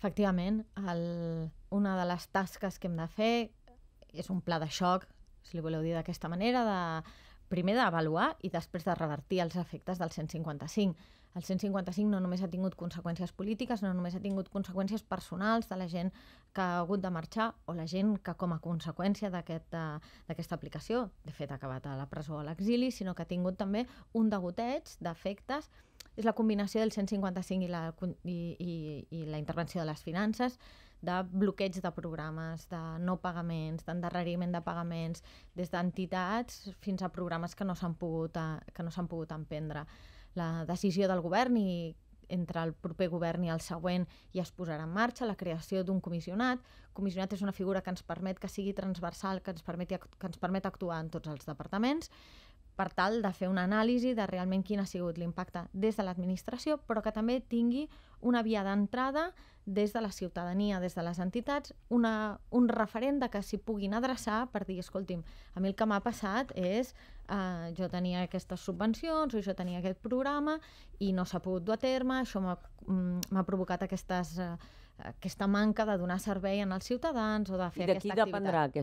Efectivament, el, una de les tasques que hem de fer és un pla de xoc, si li voleu dir d'aquesta manera, de primer d'avaluar i després de revertir els efectes del 155. El 155 no només ha tingut conseqüències polítiques, no només ha tingut conseqüències personals de la gent que ha hagut de marxar o la gent que com a conseqüència eh, d'aquesta aquest, aplicació, de fet ha acabat a la presó o a l'exili, sinó que ha tingut també un degoteig d'efectes és la combinació del 155 i la, i, i, i la intervenció de les finances, de bloqueig de programes, de no pagaments, d'endarreriment de pagaments, des d'entitats fins a programes que no s'han pogut, eh, que no s'han pogut emprendre. La decisió del govern i entre el proper govern i el següent ja es posarà en marxa la creació d'un comissionat. Comissionat és una figura que ens permet que sigui transversal, que ens, permeti, que ens permet actuar en tots els departaments per tal de fer una anàlisi de realment quin ha sigut l'impacte des de l'administració, però que també tingui una via d'entrada des de la ciutadania, des de les entitats, una, un referent de que s'hi puguin adreçar per dir, escolti'm, a mi el que m'ha passat és eh, jo tenia aquestes subvencions o jo tenia aquest programa i no s'ha pogut dur a terme, això m'ha mm, provocat aquestes... Eh, aquesta manca de donar servei als ciutadans o de fer aquesta activitat. I de qui dependrà